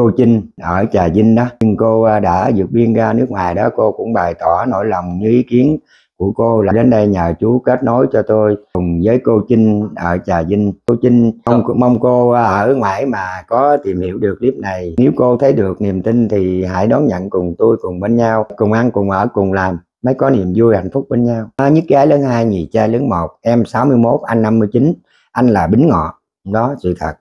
Cô Trinh ở Trà Vinh đó, nhưng cô à, đã vượt biên ra nước ngoài đó, cô cũng bày tỏ nỗi lòng như ý kiến của cô là đến đây nhờ chú kết nối cho tôi cùng với cô Trinh ở Trà Vinh. Cô Trinh mong, mong cô à, ở ngoài mà có tìm hiểu được clip này. Nếu cô thấy được niềm tin thì hãy đón nhận cùng tôi cùng bên nhau, cùng ăn cùng ở cùng làm mới có niềm vui hạnh phúc bên nhau. À, nhất gái lớn hai, nhì trai lớn một, em 61, anh 59, anh là Bính Ngọ. Đó sự thật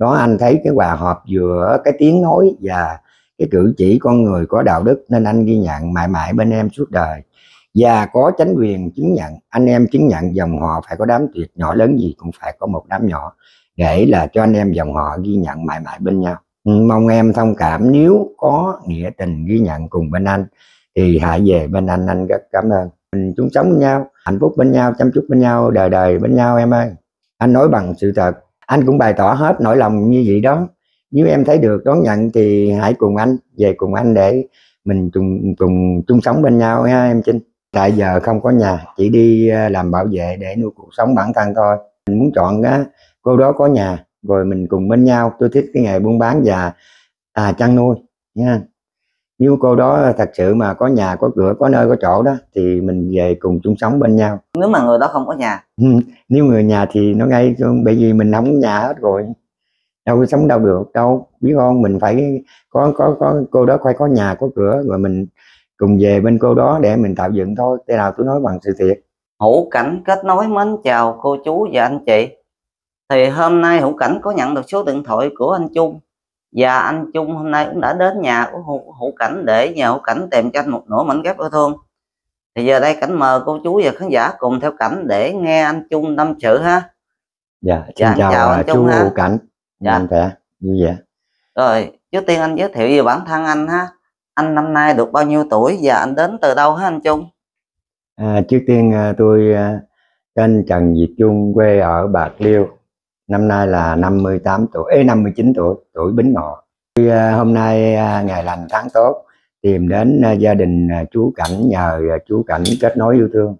đó anh thấy cái hòa hợp giữa cái tiếng nói và cái cử chỉ con người có đạo đức nên anh ghi nhận mãi mãi bên em suốt đời và có chính quyền chứng nhận anh em chứng nhận dòng họ phải có đám tuyệt nhỏ lớn gì cũng phải có một đám nhỏ để là cho anh em dòng họ ghi nhận mãi mãi bên nhau ừ, mong em thông cảm nếu có nghĩa tình ghi nhận cùng bên anh thì hãy về bên anh anh rất cảm ơn mình chung sống với nhau hạnh phúc bên nhau chăm chút bên nhau đời đời bên nhau em ơi anh nói bằng sự thật anh cũng bày tỏ hết nỗi lòng như vậy đó nếu em thấy được đón nhận thì hãy cùng anh về cùng anh để mình cùng cùng chung sống bên nhau ha em Trinh tại giờ không có nhà chỉ đi à, làm bảo vệ để nuôi cuộc sống bản thân thôi mình muốn chọn á, à, cô đó có nhà rồi mình cùng bên nhau tôi thích cái nghề buôn bán và à, chăn nuôi nha nếu cô đó thật sự mà có nhà có cửa có nơi có chỗ đó thì mình về cùng chung sống bên nhau nếu mà người đó không có nhà ừ, nếu người nhà thì nó ngay bởi vì mình không có nhà hết rồi đâu có sống đâu được đâu biết không mình phải có có có cô đó phải có nhà có cửa rồi mình cùng về bên cô đó để mình tạo dựng thôi thế nào tôi nói bằng sự thiệt hữu cảnh kết nối mến chào cô chú và anh chị thì hôm nay hữu cảnh có nhận được số điện thoại của anh Chung và anh Trung hôm nay cũng đã đến nhà của hữu, cảnh để nhờ hữu cảnh tìm cho anh một nửa mảnh ghép yêu thương thì giờ đây cảnh mời cô chú và khán giả cùng theo cảnh để nghe anh Trung tâm sự ha dạ, dạ xin chào, chào à, anh chú Trung hữu cảnh dạ anh vẻ như vậy rồi trước tiên anh giới thiệu về bản thân anh ha anh năm nay được bao nhiêu tuổi và anh đến từ đâu hả anh Trung à, trước tiên à, tôi à, tên Trần Việt Trung quê ở Bạc Liêu năm nay là 58 tuổi, ấy 59 tuổi, tuổi Bính Ngọ. À, hôm nay à, ngày lành tháng tốt, tìm đến à, gia đình chú Cảnh nhờ chú Cảnh kết nối yêu thương.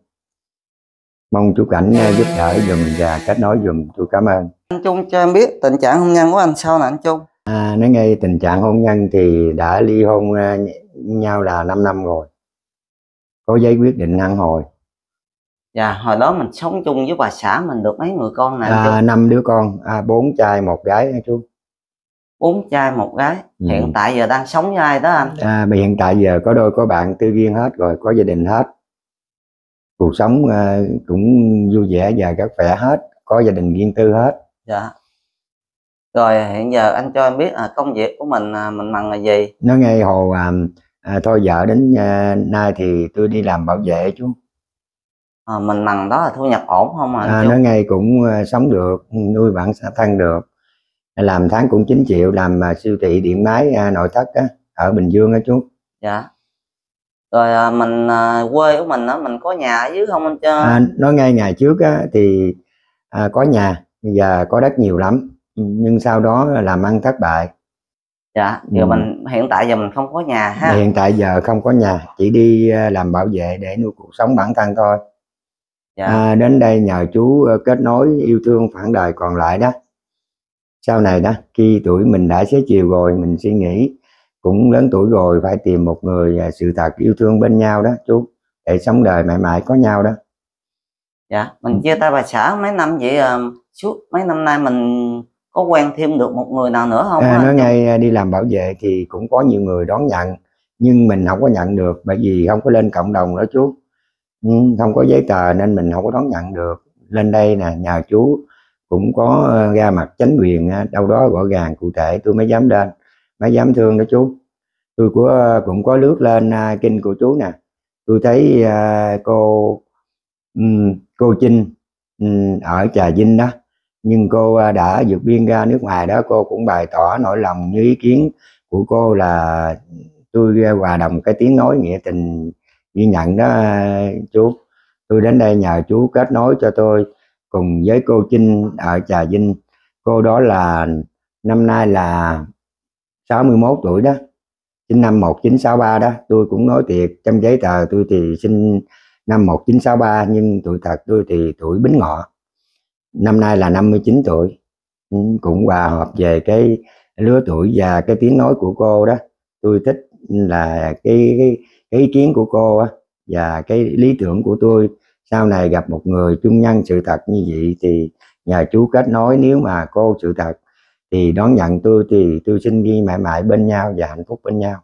Mong chú Cảnh giúp đỡ dùm và kết nối dùm, tôi cảm ơn. Anh Trung cho em biết tình trạng hôn nhân của anh sao nè anh Trung? À, nói ngay tình trạng hôn nhân thì đã ly hôn nhau là 5 năm rồi. Có giấy quyết định ăn hồi dạ hồi đó mình sống chung với bà xã mình được mấy người con này à, năm đứa con à, bốn trai một gái anh chú bốn trai một gái ừ. hiện tại giờ đang sống với ai đó anh à, mà hiện tại giờ có đôi có bạn tư duyên hết rồi có gia đình hết cuộc sống uh, cũng vui vẻ và các khỏe hết có gia đình riêng tư hết dạ rồi hiện giờ anh cho em biết à, công việc của mình à, mình bằng là gì nó ngay hồ à, à, thôi vợ đến à, nay thì tôi đi làm bảo vệ chú à, mình bằng đó là thu nhập ổn không à, à nó ngay cũng ờ, sống được nuôi bản xã thân được làm tháng cũng 9 triệu làm mà siêu thị điện máy à, nội thất á, ở Bình Dương á chú dạ rồi à, mình à, quê của mình á mình có nhà ở dưới không anh chứ à, nói ngay ngày trước á, thì à, có nhà và có đất nhiều lắm nhưng sau đó làm ăn thất bại dạ giờ ừ. mình hiện tại giờ mình không có nhà ha hiện tại giờ không có nhà chỉ đi làm bảo vệ để nuôi cuộc sống bản thân thôi dạ. à, đến đây nhờ chú ờ, kết nối yêu thương phản đời còn lại đó sau này đó khi tuổi mình đã xế chiều rồi mình suy nghĩ cũng lớn tuổi rồi phải tìm một người ờ, sự thật yêu thương bên nhau đó chú để sống đời mãi mãi có nhau đó dạ mình ừ. chia tay bà xã mấy năm vậy suốt ờ, mấy năm nay mình có quen thêm được một người nào nữa không à, nói ngay đi làm bảo vệ thì cũng có nhiều người đón nhận nhưng mình không có nhận được bởi vì không có lên cộng đồng đó chú Ừ, không có giấy tờ nên mình không có đón nhận được lên đây nè nhà chú cũng có ờ, ra mặt chính quyền đâu đó rõ ràng cụ thể tôi mới dám lên mới dám thương đó chú tôi của ờ, cũng có lướt lên ờ, kinh của chú nè tôi thấy cô ừ, cô Trinh ừ, ở Trà Vinh đó nhưng cô đã vượt biên ra nước ngoài đó cô cũng bày tỏ nỗi lòng như ý kiến của cô là tôi hòa đồng cái tiếng nói nghĩa tình ghi nhận đó chú tôi đến đây nhờ chú kết nối cho tôi cùng với cô Trinh ở Trà Vinh cô đó là năm nay là 61 tuổi đó sinh năm 1963 đó tôi cũng nói thiệt trong giấy tờ tôi thì sinh năm 1963 nhưng tuổi thật tôi thì tuổi Bính Ngọ năm nay là 59 tuổi ừ, cũng hòa hợp về cái lứa tuổi và cái tiếng nói của cô đó tôi thích là cái, cái cái ý kiến của cô á và cái lý tưởng của tôi sau này gặp một người trung nhân sự thật như vậy thì nhà chú kết nối nếu mà cô sự thật thì đón nhận tôi thì tôi xin ghi mãi mãi bên nhau và hạnh phúc bên nhau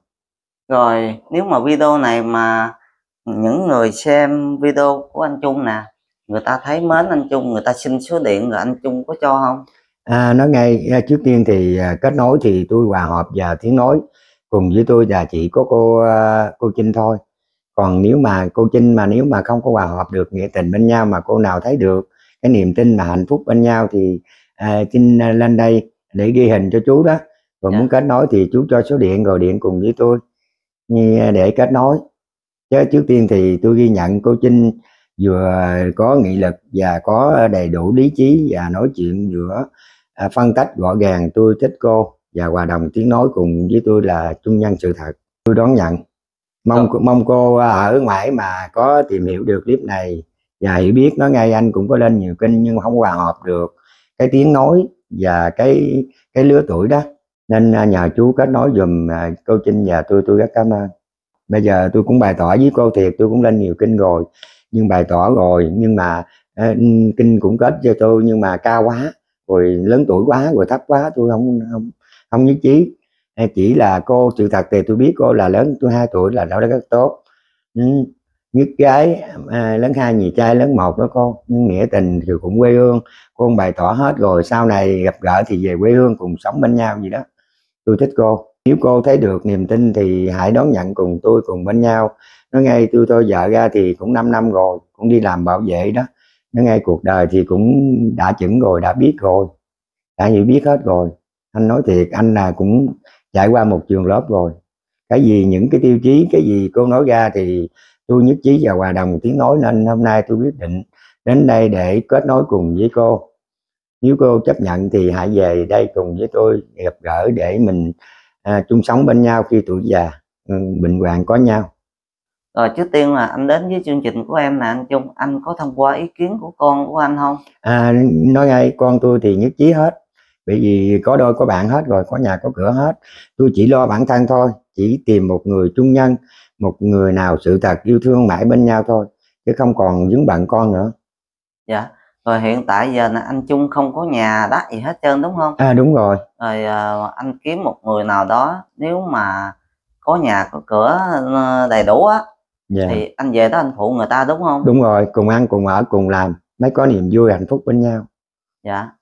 rồi nếu mà video này mà những người xem video của anh Trung nè người ta thấy mến anh Trung người ta xin số điện rồi anh Trung có cho không à, nói ngay à, trước tiên thì à, kết nối thì tôi hòa hợp và tiếng nói cùng với tôi là chỉ có cô à, cô Trinh thôi còn nếu mà cô Trinh mà nếu mà không có hòa hợp được nghĩa tình bên nhau mà cô nào thấy được cái niềm tin mà hạnh phúc bên nhau thì à, Trinh à, lên đây để ghi hình cho chú đó và dạ. muốn kết nối thì chú cho số điện gọi điện cùng với tôi à, để kết nối chứ trước tiên thì tôi ghi nhận cô Trinh vừa có nghị lực và có đầy đủ lý trí và nói chuyện giữa phân tách gọn gàng tôi thích cô và hòa đồng tiếng nói cùng với tôi là trung nhân sự thật tôi đón nhận mong Được. mong cô ở ngoài mà có tìm hiểu được clip này và hiểu biết nó ngay anh cũng có lên nhiều kinh nhưng không hòa hợp được cái tiếng nói và cái cái lứa tuổi đó nên à, nhờ chú kết nối dùm à, cô Trinh và tôi tôi rất cảm ơn bây giờ tôi cũng bày tỏ với cô thiệt tôi cũng lên nhiều kinh rồi nhưng bày tỏ rồi nhưng mà à, kinh cũng kết cho tôi nhưng mà cao quá rồi lớn tuổi quá rồi thấp quá tôi không không không nhất trí chỉ là cô sự thật thì tôi biết cô là lớn tôi hai tuổi là đã rất tốt nhất gái à, lớn hai nhì trai lớn một đó cô nhưng nghĩa tình thì cũng quê hương cô bày tỏ hết rồi sau này gặp gỡ thì về quê hương cùng sống bên nhau gì đó tôi thích cô nếu cô thấy được niềm tin thì hãy đón nhận cùng tôi cùng bên nhau nói ngay tôi tôi vợ ra thì cũng 5 năm rồi cũng đi làm bảo vệ đó nói ngay cuộc đời thì cũng đã chuẩn rồi đã biết rồi đã hiểu biết hết rồi anh nói thiệt anh là cũng trải qua một trường lớp rồi cái gì những cái tiêu chí cái gì cô nói ra thì tôi nhất trí và hòa đồng tiếng nói nên hôm nay tôi quyết định đến đây để kết nối cùng với cô nếu cô chấp nhận thì hãy về đây cùng với tôi gặp gỡ để mình à, chung sống bên nhau khi tuổi già ừ, bệnh hoạn có nhau rồi trước tiên là anh đến với chương trình của em là anh Trung anh có thông qua ý kiến của con của anh không à, nói ngay con tôi thì nhất trí hết bởi vì có đôi có bạn hết rồi có nhà có cửa hết tôi chỉ lo bản thân thôi chỉ tìm một người trung nhân một người nào sự thật yêu thương mãi bên nhau thôi chứ không còn dính bạn con nữa dạ rồi hiện tại giờ là anh Trung không có nhà đất gì hết trơn đúng không à đúng rồi rồi ờ, anh kiếm một người nào đó nếu mà có nhà có cửa ờ, đầy đủ á yeah. Dạ. thì anh về đó anh phụ người ta đúng không đúng rồi cùng ăn cùng ở cùng làm mới có niềm vui hạnh phúc bên nhau dạ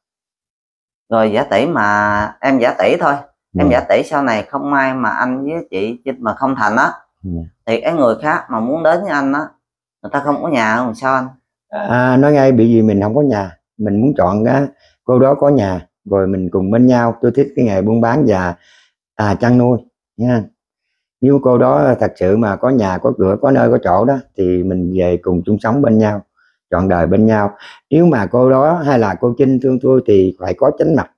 rồi giả tỷ mà em giả tỷ thôi em giả tỷ sau này không may mà anh với chị chích mà không thành á dạ. thì cái người khác mà muốn đến với anh á người ta không có nhà làm sao anh à. à, nói ngay bị gì mình không có nhà mình muốn chọn cái cô đó có nhà rồi mình cùng bên nhau tôi thích cái nghề buôn bán và à, chăn nuôi nha nếu cô đó thật sự mà có nhà có cửa có nơi có chỗ đó thì mình về cùng chung sống bên nhau trọn đời bên nhau nếu mà cô đó hay là cô trinh thương tôi thì phải có chánh mặt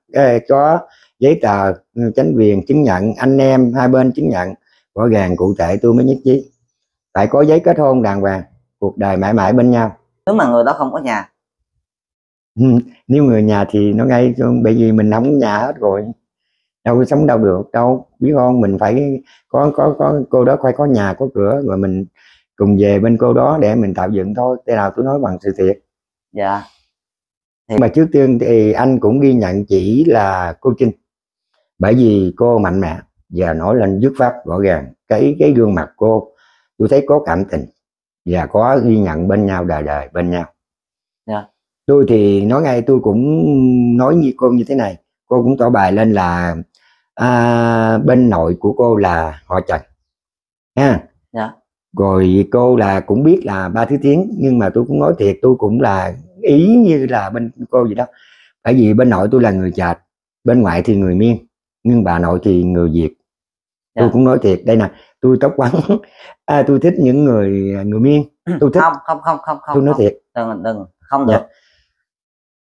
có giấy tờ ừ, chánh quyền chứng nhận anh em hai bên chứng nhận rõ ràng cụ thể tôi mới nhất trí phải có giấy kết hôn đàng hoàng cuộc đời mãi mãi bên nhau nếu mà người đó không có nhà ừ, nếu người nhà thì nó ngay bởi vì mình không có nhà hết rồi đâu có sống đâu được đâu biết không mình phải có có có cô đó phải có nhà có cửa rồi mình cùng về bên cô đó để mình tạo dựng thôi thế nào tôi nói bằng sự thiệt dạ thì... mà trước tiên thì anh cũng ghi nhận chỉ là cô Trinh bởi vì cô mạnh mẽ và nổi lên dứt pháp rõ ràng cái cái gương mặt cô tôi thấy có cảm tình và có ghi nhận bên nhau đời đời bên nhau Dạ. tôi thì nói ngay tôi cũng nói như cô như thế này cô cũng tỏ bài lên là à, bên nội của cô là họ trần ha Dạ rồi cô là cũng biết là ba thứ tiếng nhưng mà tôi cũng nói thiệt tôi cũng là ý như là bên cô gì đó bởi vì bên nội tôi là người chạch bên ngoại thì người miên nhưng bà nội thì người việt tôi dạ. cũng nói thiệt đây nè tôi tóc quắn à, tôi thích những người à, người miên ừ, tôi thích không không không không không tôi nói không. thiệt đừng đừng không được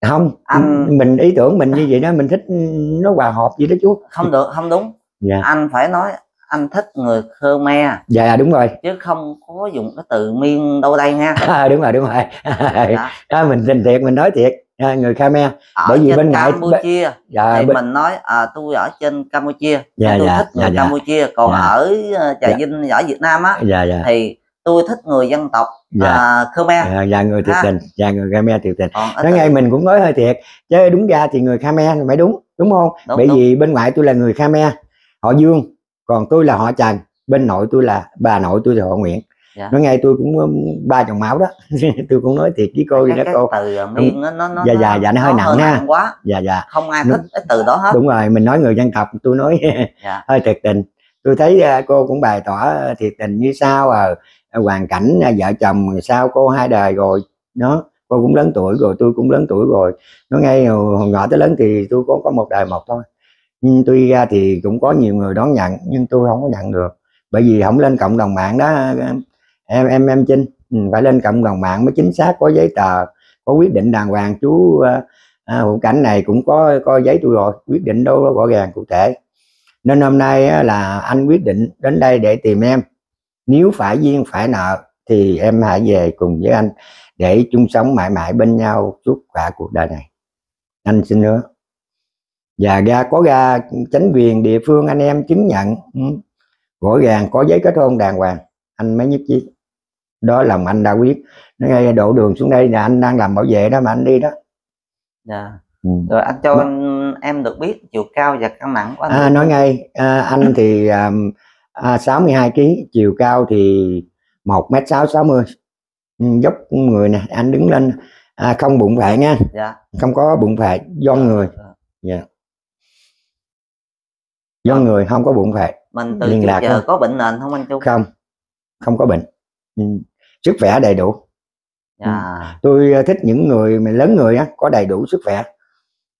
dạ. không anh mình ý tưởng mình như vậy đó mình thích ừ, nó hòa hợp vậy đó chú không được không đúng dạ. anh phải nói anh thích người Khmer dạ, dạ đúng rồi chứ không có dùng cái từ miên đâu đây nha à, đúng rồi đúng rồi đó. Dạ. đó à, mình tình thiệt mình nói thiệt à, người Khmer ở bởi vì bên ngoại Campuchia dạ, thì bên... mình nói à, tôi ở trên Campuchia dạ, tôi dạ, thích dạ, người dạ, Campuchia còn dạ. ở ờ, Trà dạ. Vinh ở Việt Nam á dạ, dạ. thì tôi thích người dân tộc dạ. à, Khmer dạ, dạ người thiệt tình dạ người Khmer thiệt tình nói ngay mình cũng nói hơi thiệt chứ đúng ra thì người Khmer phải đúng đúng không đúng, bởi đúng. vì bên ngoại tôi là người Khmer họ Dương còn tôi là họ trần bên nội tôi là bà nội tôi là họ nguyễn dạ. nói ngay tôi cũng ba chồng máu đó tôi cũng nói thiệt với cô cái, đó cô từ miệng à, nó, nó, nó dạ dạ dạ nó hơi nặng ha quá dạ dạ không ai thích cái từ đó hết đúng rồi mình nói người dân tộc tôi nói dạ. hơi thiệt tình tôi thấy à, cô cũng bày tỏ thiệt tình như sao ờ, à hoàn cảnh à, vợ chồng sao cô hai đời rồi nó cô cũng lớn tuổi rồi tôi cũng lớn tuổi rồi nó ngay hồi nhỏ tới lớn thì tôi cũng có một đời một thôi nhưng ừ, tuy ra thì cũng có nhiều người đón nhận nhưng tôi không có nhận được bởi vì không lên cộng đồng mạng đó em em em chinh ừ, phải lên cộng đồng mạng mới chính xác có giấy tờ có quyết định đàng hoàng chú à, hữu cảnh này cũng có có giấy tôi rồi quyết định đâu rõ ràng cụ thể nên hôm nay á, là anh quyết định đến đây để tìm em nếu phải duyên phải nợ thì em hãy về cùng với anh để chung sống mãi mãi bên nhau suốt cả cuộc đời này anh xin hứa và ra có ra chính quyền địa phương anh em chứng nhận ừ. rõ ràng có giấy kết hôn đàng hoàng anh mới nhất trí đó lòng anh đã quyết nó ngay đổ đường xuống đây là anh đang làm bảo vệ đó mà anh đi đó dạ ừ. rồi anh cho anh, em được biết chiều cao và cân nặng của anh à, nói ngay à, anh thì um, à, 62 à, kg chiều cao thì một m sáu sáu mươi ừ, dốc người nè anh đứng lên à, không bụng phệ nha dạ. không có bụng phệ do dạ, người dạ. dạ do ờ. người không có bụng phệ mình từ liên lạc giờ không? có bệnh nền không anh Trung không không có bệnh ừ, sức khỏe đầy đủ à. tôi ờ, thích những người mà lớn người á có đầy đủ sức khỏe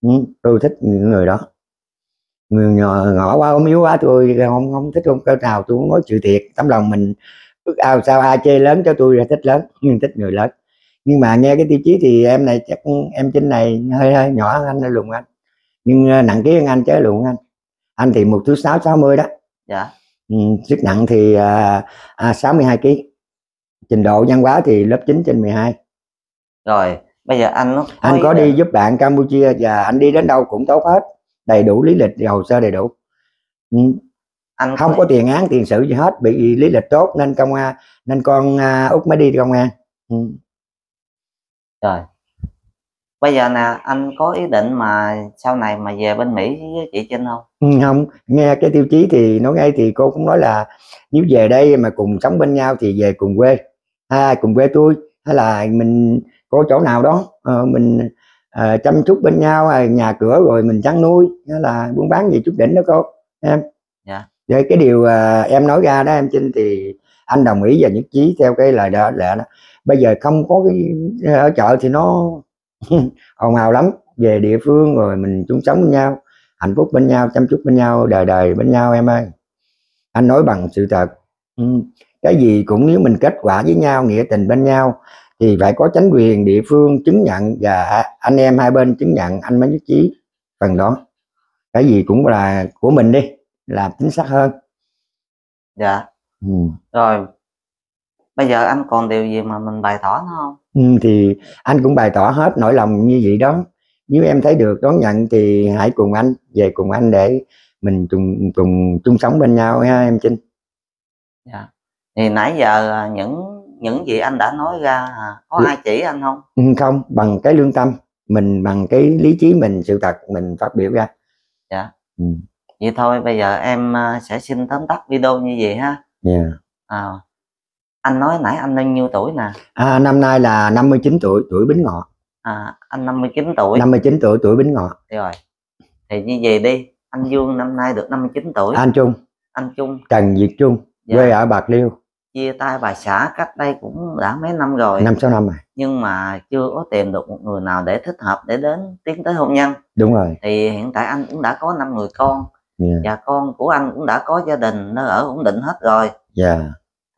ừ, tôi thích những người đó người nhỏ, ngõ quá ốm yếu quá tôi không không thích không cỡ nào tôi muốn nói sự thiệt tấm lòng mình ước ao sao ai chê lớn cho tôi là thích lớn nhưng thích người lớn nhưng mà nghe cái tiêu chí thì em này chắc em trên này hơi hơi nhỏ anh anh lùng anh nhưng ờ, nặng ký hơn anh chứ lùng anh anh thì một thứ sáu sáu mươi đó dạ ừ, sức nặng thì à, à, sáu mươi hai kg trình độ văn hóa thì lớp 9 trên 12 rồi bây giờ anh anh có đi giúp bạn Campuchia và anh đi đến đâu cũng tốt hết đầy đủ lý lịch hồ sơ đầy đủ ừ. anh không có tiền án tiền sự gì hết bị lý lịch tốt nên công an nên con uh, à, út mới đi công an ừ. rồi bây giờ nè anh có ý định mà sau này mà về bên mỹ với chị trinh không ừ, không nghe cái tiêu chí thì nói ngay thì cô cũng nói là nếu về đây mà cùng sống bên nhau thì về cùng quê à, cùng quê tôi hay là mình có chỗ nào đó à, mình à, chăm chút bên nhau à, nhà cửa rồi mình chăn nuôi hay là buôn bán gì chút đỉnh đó cô em yeah. Dạ. Vậy cái điều à, em nói ra đó em trinh thì anh đồng ý và nhất trí theo cái lời đó lẽ đó bây giờ không có cái ở chợ thì nó ồn ào lắm về địa phương rồi mình chúng sống với nhau hạnh phúc bên nhau chăm chút bên nhau đời đời bên nhau em ơi anh nói bằng sự thật ừ. cái gì cũng nếu mình kết quả với nhau nghĩa tình bên nhau thì phải có chính quyền địa phương chứng nhận và anh em hai bên chứng nhận anh mới nhất trí phần đó cái gì cũng là của mình đi làm chính xác hơn dạ ừ. rồi bây giờ anh còn điều gì mà mình bày tỏ nó không Ừ, thì anh cũng bày tỏ hết nỗi lòng như vậy đó nếu em thấy được đón nhận thì hãy cùng anh về cùng anh để mình cùng cùng chung sống bên nhau ha em Trinh dạ. thì nãy giờ à, những những gì anh đã nói ra à, có ừ. ai chỉ anh không ừ, không bằng cái lương tâm mình bằng cái lý trí mình sự thật mình phát biểu ra dạ ừ. vậy thôi bây giờ em à, sẽ xin tóm tắt video như vậy ha yeah. Dạ. à, anh nói nãy anh bao nhiêu tuổi nè à, năm nay là 59 tuổi tuổi bính ngọ à, anh 59 tuổi 59 tuổi tuổi bính ngọ rồi thì như vậy đi anh Dương năm nay được 59 tuổi à, anh Trung anh Trung Trần Việt Trung dạ. quê ở Bạc Liêu chia tay bà xã cách đây cũng đã mấy năm rồi năm sáu năm rồi nhưng mà chưa có tìm được một người nào để thích hợp để đến tiến tới hôn nhân đúng rồi thì hiện tại anh cũng đã có năm người con yeah. Dạ. và con của anh cũng đã có gia đình nó ở ổn định hết rồi yeah. Dạ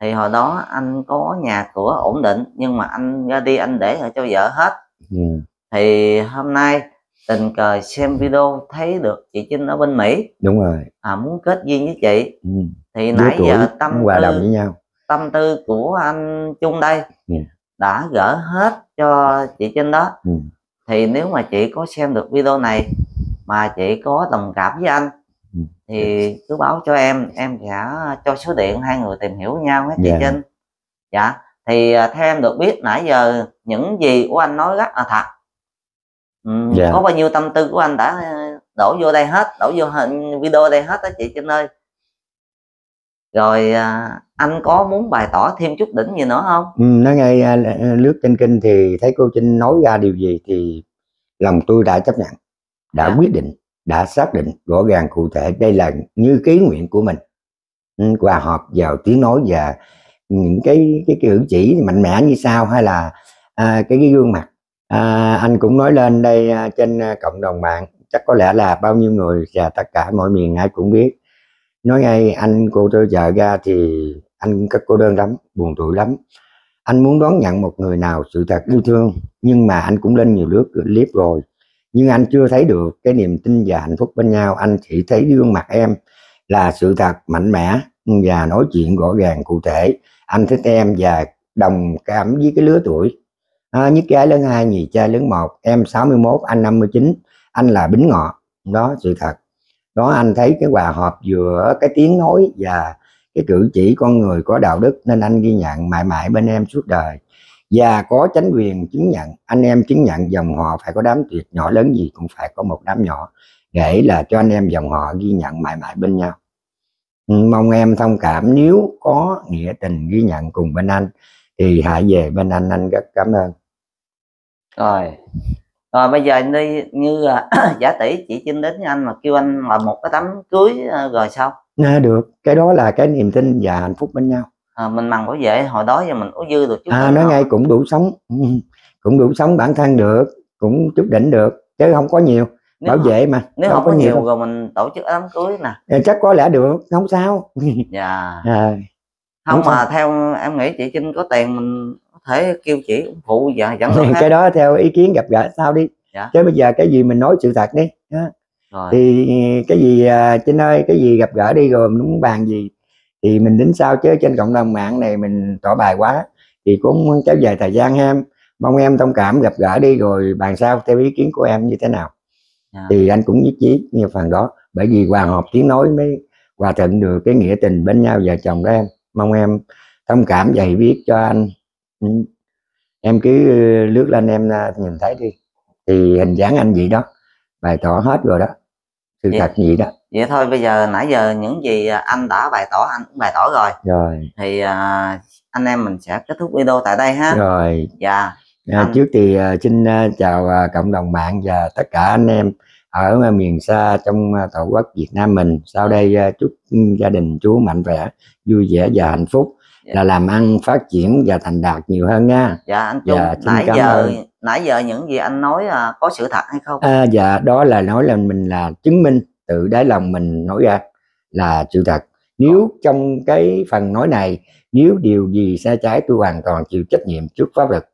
thì hồi đó anh có nhà cửa ổn định nhưng mà anh ra đi anh để cho vợ hết yeah. Dạ. thì hôm nay tình cờ xem video thấy được chị Trinh ở bên Mỹ đúng rồi à, muốn kết duyên với chị ừ. thì Đứa nãy giờ tâm tư đồng với nhau tâm tư của anh chung đây yeah. Dạ. đã gỡ hết cho chị Trinh đó ừ. thì nếu mà chị có xem được video này mà chị có đồng cảm với anh Ừ, thì dạ. cứ báo cho em em sẽ cho số điện hai người tìm hiểu nhau hết chị yeah. Dạ. Trinh dạ thì à, theo em được biết nãy giờ những gì của anh nói rất là thật ừ, yeah. Dạ. có bao nhiêu tâm tư của anh đã à, đổ vô đây hết đổ vô hình video đây hết đó chị Trinh ơi rồi à, anh có muốn bày tỏ thêm chút đỉnh gì nữa không ừ, nói ngay lướt trên kênh thì thấy cô Trinh nói ra điều gì thì lòng tôi đã chấp nhận đã dạ. quyết định đã xác định rõ ràng cụ thể đây là như ký nguyện của mình ừ, hòa hợp vào tiếng nói và những cái cái cử chỉ mạnh mẽ như sau hay là à, cái, cái gương mặt à, anh cũng nói lên đây à, trên à, cộng đồng mạng chắc có lẽ là bao nhiêu người và tất cả mọi miền ai cũng biết nói ngay anh cô tôi vợ ra thì anh các cô đơn lắm buồn tủi lắm anh muốn đón nhận một người nào sự thật yêu thương nhưng mà anh cũng lên nhiều lướt ờ, clip rồi nhưng anh chưa thấy được cái niềm tin và hạnh phúc bên nhau anh chỉ thấy gương mặt em là sự thật mạnh mẽ và nói chuyện rõ ràng cụ thể anh thích em và đồng cảm với cái lứa tuổi à, nhất gái lớn hai nhì trai lớn một em 61 anh 59 anh là bính ngọ đó sự thật đó anh thấy cái hòa hợp giữa cái tiếng nói và cái cử chỉ con người có đạo đức nên anh ghi nhận mãi mãi bên em suốt đời và có chính quyền chứng nhận anh em chứng nhận dòng họ phải có đám tuyệt nhỏ lớn gì cũng phải có một đám nhỏ để là cho anh em dòng họ ghi nhận mãi mãi bên nhau ừ, mong em thông cảm nếu có nghĩa tình ghi nhận cùng bên anh thì hãy về bên anh anh rất cảm ơn rồi rồi bây giờ anh đi như à, giả tỷ chị chinh đến với anh mà kêu anh là một cái tấm cưới ờ, rồi sao à, được cái đó là cái niềm tin và hạnh phúc bên nhau à, mình mần bảo vệ hồi đó giờ mình có dư được chút à nói ngay cũng đủ sống cũng đủ sống bản thân được cũng chút đỉnh được chứ không có nhiều nếu bảo vệ mà nếu không, không có nhiều đâu. rồi mình tổ chức đám cưới nè ờ, chắc có lẽ được không sao dạ à, không, mà sao. theo em nghĩ chị trinh có tiền mình có thể kêu chị phụ và dẫn cái hết. đó theo ý kiến gặp gỡ sao đi dạ. chứ bây giờ cái gì mình nói sự thật đi Rồi. thì cái gì à, trinh ơi cái gì gặp gỡ đi rồi mình muốn bàn gì thì mình đến sao chứ trên cộng đồng mạng này mình tỏ bài quá thì cũng muốn kéo dài thời gian em mong em thông cảm gặp gỡ đi rồi bàn sao theo ý kiến của em như thế nào à. thì anh cũng nhất trí như phần đó bởi vì hòa hợp tiếng nói mới hòa thuận được cái nghĩa tình bên nhau vợ chồng đó em mong em thông cảm dày biết cho anh ừ. em cứ ờ, lướt lên em ờ, nhìn thấy đi thì hình dáng anh vậy đó bài tỏ hết rồi đó sự vậy, thật vậy đó vậy thôi bây giờ nãy giờ những gì à, anh đã bày tỏ anh cũng bày tỏ rồi rồi thì uh, anh em mình sẽ kết thúc video tại đây ha rồi dạ yeah. À, anh... trước thì uh, xin uh, chào uh, cộng đồng mạng và tất cả anh em ở miền xa trong tổ quốc Việt Nam mình. Sau đây chúc gia đình chú mạnh khỏe, vui vẻ và hạnh phúc. Dạ. là làm ăn phát triển và thành đạt nhiều hơn nha dạ anh dạ, Trung dạ, nãy giờ ơn. nãy giờ những gì anh nói à, có sự thật hay không à, dạ đó là nói là mình là chứng minh tự đáy lòng mình nói ra là sự thật nếu ờ. trong cái phần nói này nếu điều gì sai trái tôi hoàn toàn chịu trách nhiệm trước pháp luật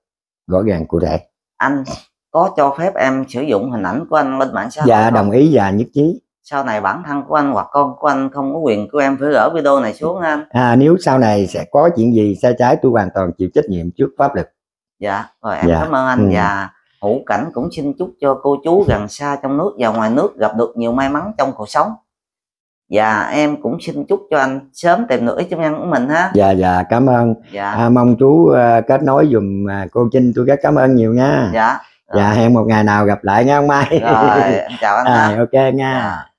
rõ ràng cụ thể anh có cho phép em sử dụng hình ảnh của anh lên mạng xã hội dạ không? đồng ý và nhất trí sau này bản thân của anh hoặc con của anh không có quyền của em phải gỡ video này xuống anh à nếu sau này sẽ có chuyện gì sai trái tôi hoàn toàn chịu trách nhiệm trước pháp luật dạ rồi em dạ. cảm ơn anh ừ. và hữu cảnh cũng xin chúc cho cô chú gần xa trong nước và ngoài nước gặp được nhiều may mắn trong cuộc sống và em cũng xin chúc cho anh sớm tìm được ý chung nhân của mình ha dạ dạ cảm ơn dạ. À, mong chú uh, kết nối dùm uh, cô trinh tôi rất cảm ơn nhiều nha dạ dạ hẹn một ngày nào gặp lại nha ông mai rồi chào anh à, ok nha dạ.